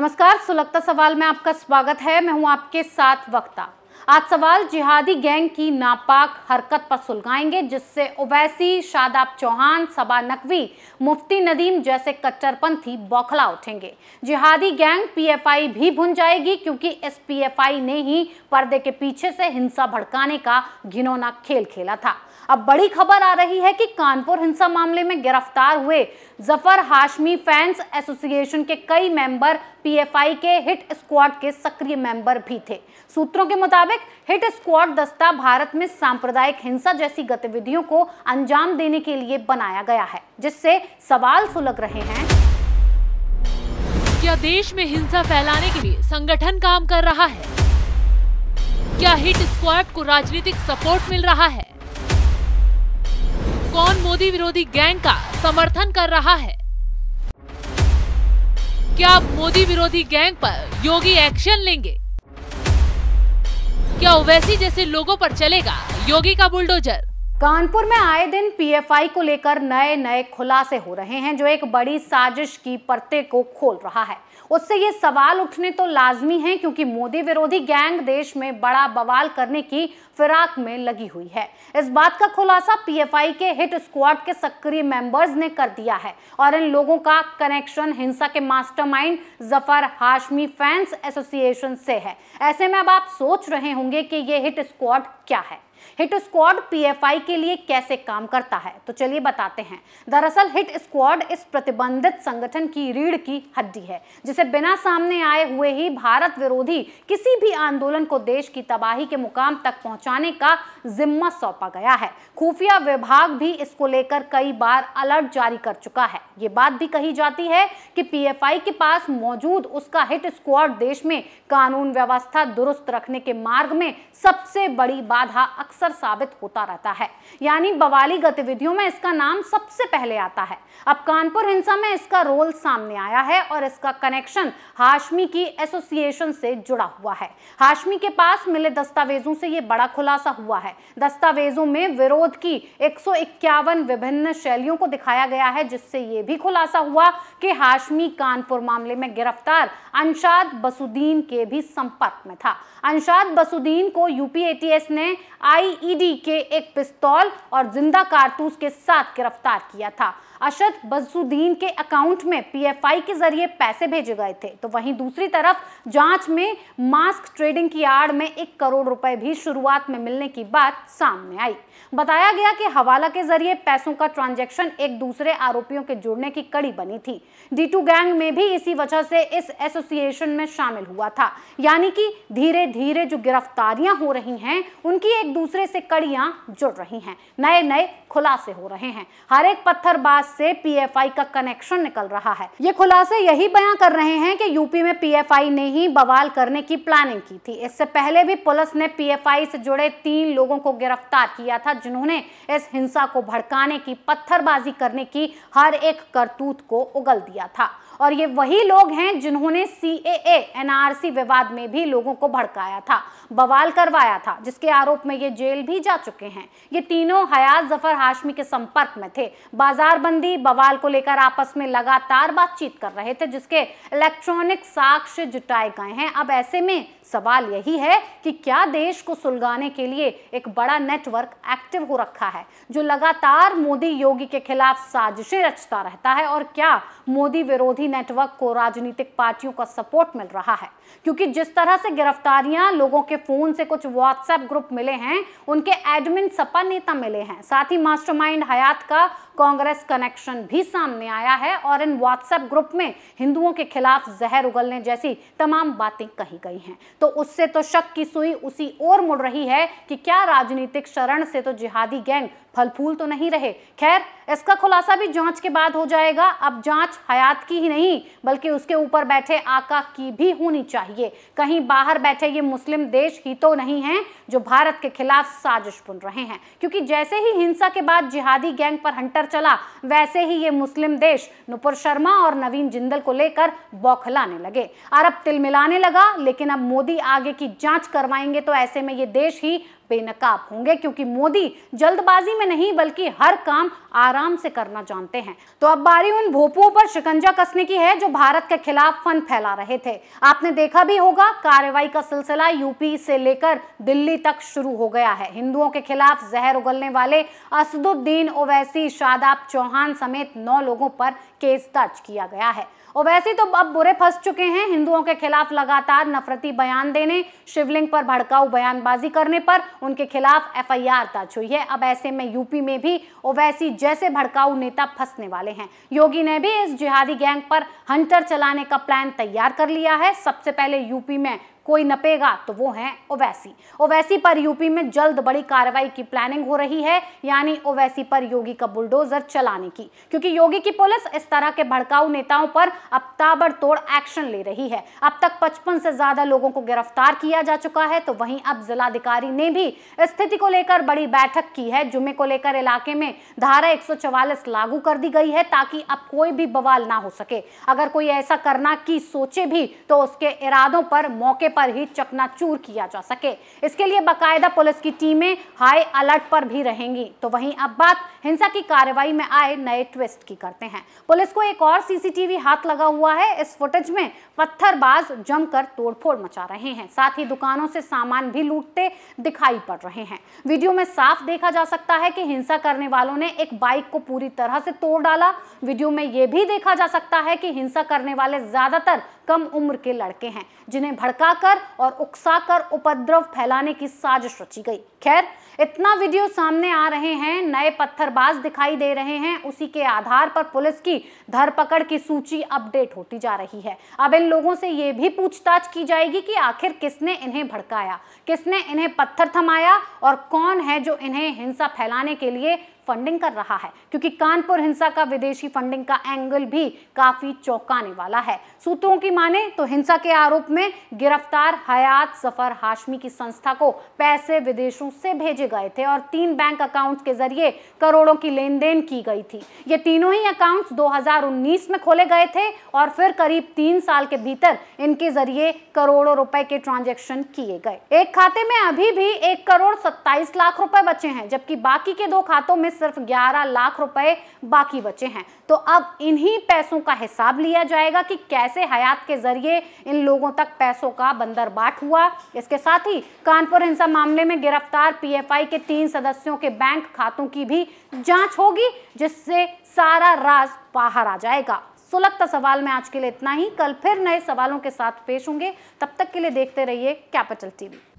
नमस्कार सुलगता सवाल में आपका स्वागत है मैं हूं आपके साथ वक्ता आज सवाल जिहादी गैंग की नापाक हरकत पर सुलगाएंगे जिससे ओवैसी शादाब चौहान सबा नकवी मुफ्ती नदीम जैसे कट्टरपंथी बौखला उठेंगे जिहादी गैंग पीएफआई भी भुन जाएगी क्योंकि एसपीएफआई ने ही पर्दे के पीछे से हिंसा भड़काने का घिनौना खेल खेला था अब बड़ी खबर आ रही है कि कानपुर हिंसा मामले में गिरफ्तार हुए जफर हाशमी फैंस एसोसिएशन के कई मेंबर पीएफआई के हिट स्क्वाड के सक्रिय मेंबर भी थे सूत्रों के मुताबिक हिट स्क्वाड दस्ता भारत में सांप्रदायिक हिंसा जैसी गतिविधियों को अंजाम देने के लिए बनाया गया है जिससे सवाल सुलग रहे हैं क्या देश में हिंसा फैलाने के लिए संगठन काम कर रहा है क्या हिट स्क्वाड को राजनीतिक सपोर्ट मिल रहा है कौन मोदी विरोधी गैंग का समर्थन कर रहा है क्या मोदी विरोधी गैंग पर योगी एक्शन लेंगे क्या ओवैसी जैसे लोगों पर चलेगा योगी का बुलडोजर कानपुर में आए दिन पीएफआई को लेकर नए नए खुलासे हो रहे हैं जो एक बड़ी साजिश की परते को खोल रहा है उससे ये सवाल उठने तो लाजमी है क्योंकि मोदी विरोधी गैंग देश में बड़ा बवाल करने की फिराक में लगी हुई है इस बात का खुलासा पीएफआई के हिट स्क्वाड के सक्रिय मेंबर्स ने कर दिया है और इन लोगों का कनेक्शन हिंसा के mastermind Zafar Hashmi fans association से है ऐसे में अब आप सोच रहे होंगे कि ये हिट स्क्वाड क्या है हिट स्क्वाड पीएफआई के लिए कैसे काम करता है तो चलिए बताते हैं दरअसल हिट स्क्वाड इस प्रतिबंधित संगठन की रीढ़ की हड्डी है जिसे बिना सामने आए हुए ही भारत विरोधी किसी भी आंदोलन को देश की तबाही के मुकाम तक पहुंचाने का जिम्मा सौंपा गया है खुफिया विभाग भी इसको लेकर कई बार अलर्ट जारी कर चुका है ये बात भी कही जाती है कि पी के पास मौजूद उसका हिट स्क्वाड देश में कानून व्यवस्था दुरुस्त रखने के मार्ग में सबसे बड़ी बाधा अक्सर साबित होता रहता है यानी बवाली गतिविधियों में इसका नाम सबसे पहले आता है अब कानपुर हिंसा में इसका रोल सामने आया है और इसका कनेक्शन हाशमी की एसोसिएशन से जुड़ा हुआ है हाशमी के पास मिले दस्तावेजों से यह बड़ा खुलासा हुआ है दस्तावेजों में विरोध की एक विभिन्न शैलियों को दिखाया गया है जिससे ये भी खुलासा हुआ कि हाशमी कानपुर मामले में गिरफ्तार अंशाद बसुद्दीन के भी संपर्क में था अंशाद बसुद्दीन को यूपी एटीएस ने आई आईईडी के एक पिस्तौल और जिंदा कारतूस के साथ गिरफ्तार किया था अशद बजुद्दीन के अकाउंट में पीएफआई के जरिए पैसे भेजे गए थे तो वहीं दूसरी तरफ जांच में मास्क ट्रेडिंग की आड़ में एक करोड़ रुपए भी शुरुआत में मिलने की बात सामने आई बताया गया कि हवाला के जरिए पैसों का ट्रांजेक्शन एक दूसरे आरोपियों के जुड़ने की कड़ी बनी थी डी गैंग में भी इसी वजह से इस एसोसिएशन में शामिल हुआ था यानी कि धीरे धीरे जो गिरफ्तारियां हो रही हैं उनकी एक दूसरे से कड़ियां जुड़ रही हैं नए नए खुलासे हो रहे हैं हर एक पत्थरबाज से पीएफआई का कनेक्शन निकल रहा है ये खुलासे यही बयां कर रहे हैं कि यूपी में पीएफआई ने ही बवाल करने की प्लानिंग की थी इससे पहले भी पुलिस ने पीएफआई से जुड़े तीन लोगों को गिरफ्तार किया था जिन्होंने इस हिंसा को भड़काने की पत्थरबाजी करने की हर एक करतूत को उगल दिया था और ये वही लोग हैं जिन्होंने सी एनआरसी विवाद में भी लोगों को भड़काया था बवाल करवाया था जिसके आरोप में ये जेल भी जा चुके हैं ये तीनों हयात जफर हाशमी के संपर्क में थे बाजार बंद नोटबंदी बवाल को लेकर आपस में लगातार बातचीत कर रहे थे जिसके इलेक्ट्रॉनिक साक्ष्य जुटाए गए हैं अब ऐसे में सवाल यही है कि क्या देश को सुलगाने के लिए एक बड़ा नेटवर्क एक्टिव हो रखा है जो लगातार मोदी योगी के खिलाफ साजिशें रचता रहता है और क्या मोदी विरोधी नेटवर्क को राजनीतिक पार्टियों का सपोर्ट मिल रहा है क्योंकि जिस तरह से गिरफ्तारियां लोगों के फोन से कुछ व्हाट्सएप ग्रुप मिले हैं उनके एडमिन सपा नेता मिले हैं साथ ही मास्टर हयात का कांग्रेस कनेक्शन भी सामने आया है और इन व्हाट्सएप ग्रुप में हिंदुओं के खिलाफ जहर उगलने जैसी तमाम बातें कही गई हैं तो उससे तो शक की सुई उसी ओर मुड़ रही है कि क्या राजनीतिक शरण से तो जिहादी गैंग फल फूल तो नहीं रहे खैर इसका खुलासा भी जांच के बाद हो जाएगा अब जांच हयात की ही नहीं बल्कि उसके ऊपर बैठे आका की भी होनी चाहिए कहीं बाहर बैठे ये मुस्लिम देश ही तो नहीं हैं जो भारत के खिलाफ साजिश बुन रहे हैं क्योंकि जैसे ही हिंसा के बाद जिहादी गैंग पर हंटर चला वैसे ही ये मुस्लिम देश नुपुर शर्मा और नवीन जिंदल को लेकर बौखलाने लगे अरब तिल मिलाने लगा लेकिन अब मोदी आगे की जांच करवाएंगे तो ऐसे में ये देश ही बेनकाब होंगे क्योंकि मोदी जल्दबाजी में नहीं बल्कि हर काम आराम से करना जानते हैं तो अब बारी उन भोपुओं पर शिकंजा कसने की है जो भारत के खिलाफ फन फैला रहे थे आपने देखा भी होगा कार्रवाई का सिलसिला यूपी से लेकर दिल्ली तक शुरू हो गया है हिंदुओं के खिलाफ जहर उगलने वाले असदुद्दीन ओवैसी शादाब चौहान समेत नौ लोगों पर केस दर्ज किया गया है ओवैसी तो अब बुरे फंस चुके हैं हिंदुओं के खिलाफ लगातार नफरती बयान देने शिवलिंग पर भड़काऊ बयानबाजी करने पर उनके खिलाफ एफआईआर दर्ज हुई है अब ऐसे में यूपी में भी ओवैसी जैसे भड़काऊ नेता फंसने वाले हैं योगी ने भी इस जिहादी गैंग पर हंटर चलाने का प्लान तैयार कर लिया है सबसे पहले यूपी में कोई नपेगा तो वो है ओवैसी ओवैसी पर यूपी में जल्द बड़ी कार्रवाई की प्लानिंग हो रही है यानी ओवैसी पर योगी का बुलडोजर चलाने की क्योंकि योगी की पुलिस इस तरह के भड़काऊ नेताओं पर अब ताबड़तोड़ एक्शन ले रही है अब तक पचपन से ज्यादा लोगों को गिरफ्तार किया जा चुका है तो वहीं अब जिलाधिकारी ने भी की स्थिति को लेकर बड़ी बैठक की है जुम्मे को लेकर इलाके में धारा एक लागू कर दी गई है ताकि अब कोई भी बवाल ना हो सके अगर कोई ऐसा करना की सोचे भी तो उसके इरादों पर मौके पर ही चकनाचूर किया जा सके इसके लिए बाकायदा पुलिस की टीमें हाई अलर्ट पर भी रहेंगी तो वहीं अब बात हिंसा की कार्रवाई में आए नए ट्विस्ट की करते हैं पुलिस को एक और सीसीटीवी हाथ लगा हुआ है इस फुटेज में पत्थरबाज जमकर तोड़फोड़ मचा रहे हैं साथ ही दुकानों से सामान भी लूटते दिखाई पड़ रहे हैं वीडियो में साफ देखा जा सकता है कि हिंसा करने वालों ने एक बाइक को पूरी तरह से तोड़ डाला वीडियो में यह भी देखा जा सकता है कि हिंसा करने वाले ज्यादातर कम उम्र के लड़के हैं जिन्हें भड़काकर और उकसाकर उपद्रव फैलाने की साजिश रची गई खैर इतना वीडियो सामने आ रहे हैं नए पत्थरबाज दिखाई दे रहे हैं उसी के आधार पर पुलिस की धरपकड़ की सूची अपडेट होती जा रही है अब इन लोगों से ये भी पूछताछ की जाएगी कि आखिर किसने इन्हें भड़काया किसने इन्हें पत्थर थमाया और कौन है जो इन्हें हिंसा फैलाने के लिए फंडिंग कर रहा है क्योंकि कानपुर हिंसा का विदेशी फंडिंग का एंगल भी काफी चौंकाने वाला है सूत्रों की माने तो हिंसा के आरोप में गिरफ्तार हयात सफर हाशमी की संस्था को पैसे विदेशों से भेजे गए थे और तीन बैंक अकाउंट के जरिए करोड़ों की लेन देन की गई थी ये तीनों ही अकाउंट दो में खोले गए थे और फिर करीब तीन साल के भीतर इनके जरिए करोड़ों रुपए के ट्रांजेक्शन किए गए एक खाते में अभी भी एक करोड़ सत्ताईस लाख रुपए बचे हैं जबकि बाकी के दो खातों में सिर्फ 11 लाख रुपए बाकी बचे हैं तो अब इन्हीं पैसों का हिसाब लिया जाएगा कि कैसे हयात के जरिए इन लोगों तक पैसों का बंदरबाट हुआ इसके साथ ही कानपुर हिंसा मामले में गिरफ्तार पीएफआई के तीन सदस्यों के बैंक खातों की भी जांच होगी जिससे सारा राज बाहर आ जाएगा सुलगता सवाल में आज के लिए इतना ही कल फिर नए सवालों के साथ पेश होंगे तब तक के लिए देखते रहिए कैपिटल टीवी